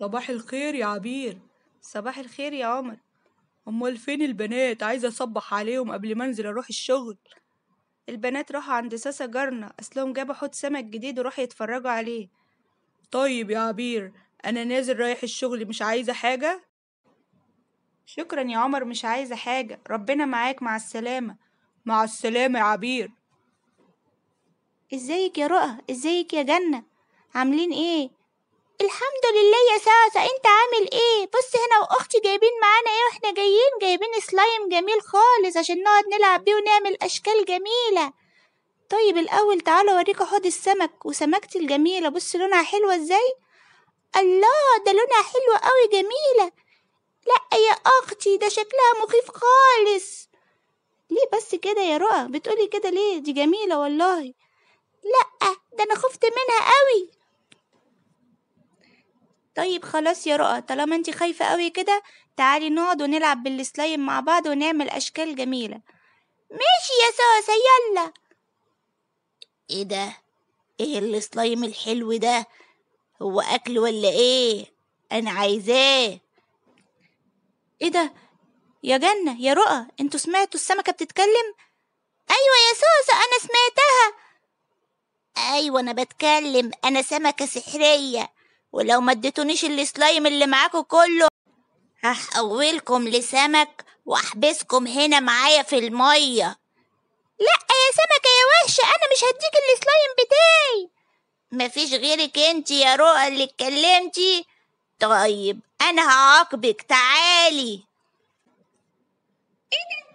صباح الخير يا عبير صباح الخير يا عمر امال فين البنات عايزه اصبح عليهم قبل ما انزل اروح الشغل البنات راحوا عند ساسة جارنا اصلهم جابوا حوت سمك جديد وراح يتفرجوا عليه طيب يا عبير انا نازل رايح الشغل مش عايزه حاجه شكرا يا عمر مش عايزه حاجه ربنا معاك مع السلامه مع السلامه يا عبير ازيك يا رؤى ازيك يا جنه عاملين ايه الحمد لله يا ساسا انت عامل ايه بص هنا واختي جايبين معانا ايه واحنا جايين جايبين سلايم جميل خالص عشان نقعد نلعب بيه ونعمل اشكال جميله طيب الاول تعالوا اوريكوا حوض السمك وسمكتي الجميله بص لونها حلوه ازاي الله ده لونها حلوه قوي جميله لا يا اختي ده شكلها مخيف خالص ليه بس كده يا رؤى بتقولي كده ليه دي جميله والله لا ده انا خفت منها قوي طيب خلاص يا رؤى طالما انت خايفة قوي كده تعالي نقعد ونلعب بالسلايم مع بعض ونعمل أشكال جميلة ماشي يا سوسة يلا ايه ده ايه السلايم الحلو ده هو اكل ولا ايه انا عايزاه ايه ده يا جنة يا رؤى انتوا سمعتوا السمكة بتتكلم ايوه يا سوسة انا سمعتها ايوه انا بتكلم انا سمكة سحرية ولو ما اديتونيش السلايم اللي معاكوا كله هحولكم لسمك واحبسكم هنا معايا في الميه لا يا سمكه يا وحشه انا مش هديك السلايم بتاعي مفيش غيرك انت يا رؤى اللي اتكلمتي طيب انا هعاقبك تعالي إيه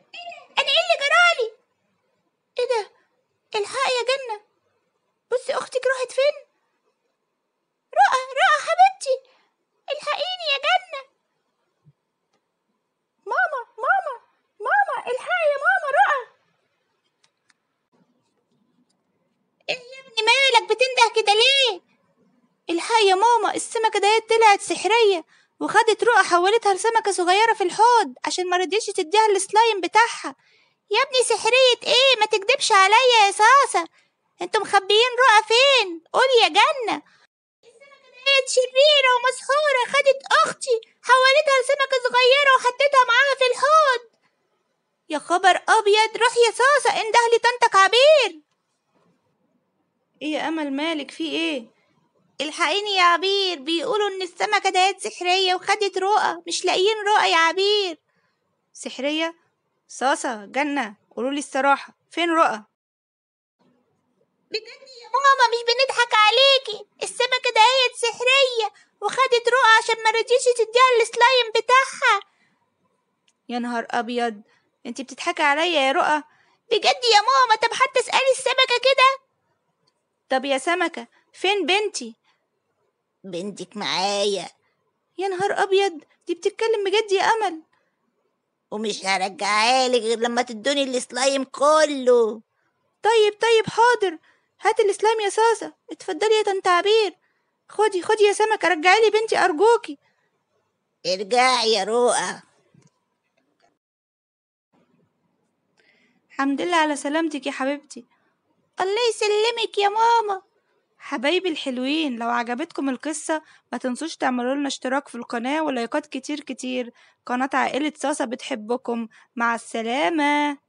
يا ماما السمكة ده طلعت سحرية وخدت رؤى حولتها لسمكة صغيرة في الحوض عشان ما رضيتش تديها السلايم بتاعها يا ابني سحرية ايه ما تكدبش عليا يا صاصة انتوا مخبيين رؤى فين قولي يا جنة كانت شريرة ومسحورة خدت أختي حولتها لسمكة صغيرة وحطيتها معاها في الحوض يا خبر أبيض روح يا صاصة اندهلي طنطك عبير إيه يا أمل مالك في إيه الحقيني يا عبير بيقولوا ان السمكه ديت سحريه وخدت رؤى مش لاقيين رؤى يا عبير سحريه صاصه جنه قولوا لي الصراحه فين رؤى بجد يا ماما مش بنضحك عليكي السمكه ديت سحريه وخدت رؤى عشان ما رضيتش تديها السلايم بتاعها يا نهار ابيض انت بتضحكي عليا يا رؤى بجد يا ماما طب حتى اسالي السمكه كده طب يا سمكه فين بنتي بنتك معايا يا نهار ابيض دي بتتكلم بجد يا امل ومش هرجعها لك غير لما تدوني السلايم كله طيب طيب حاضر هات السلايم يا ساسا اتفضلي يا طنط عبير خدي خدي يا سمكه رجعي لي بنتي ارجوكي ارجعي يا رؤى الحمد لله على سلامتك يا حبيبتي الله يسلمك يا ماما حبايبي الحلوين لو عجبتكم القصة ما تنسوش تعملوا لنا اشتراك في القناة ولايكات كتير كتير قناة عائلة صاصة بتحبكم مع السلامة